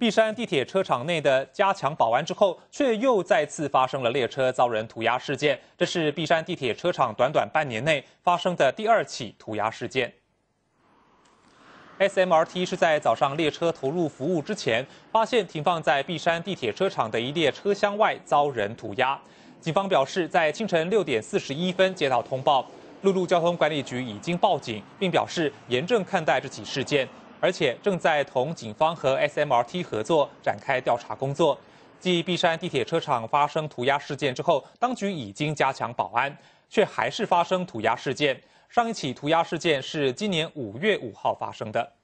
璧山地铁车场内的加强保安之后，却又再次发生了列车遭人涂鸦事件。这是璧山地铁车场短短半年内发生的第二起涂鸦事件。S M R T 是在早上列车投入服务之前，发现停放在璧山地铁车场的一列车厢外遭人涂鸦。警方表示，在清晨六点四十一分接到通报，陆路交通管理局已经报警，并表示严正看待这起事件。而且正在同警方和 SMRT 合作展开调查工作。继璧山地铁车厂发生涂鸦事件之后，当局已经加强保安，却还是发生涂鸦事件。上一起涂鸦事件是今年五月五号发生的。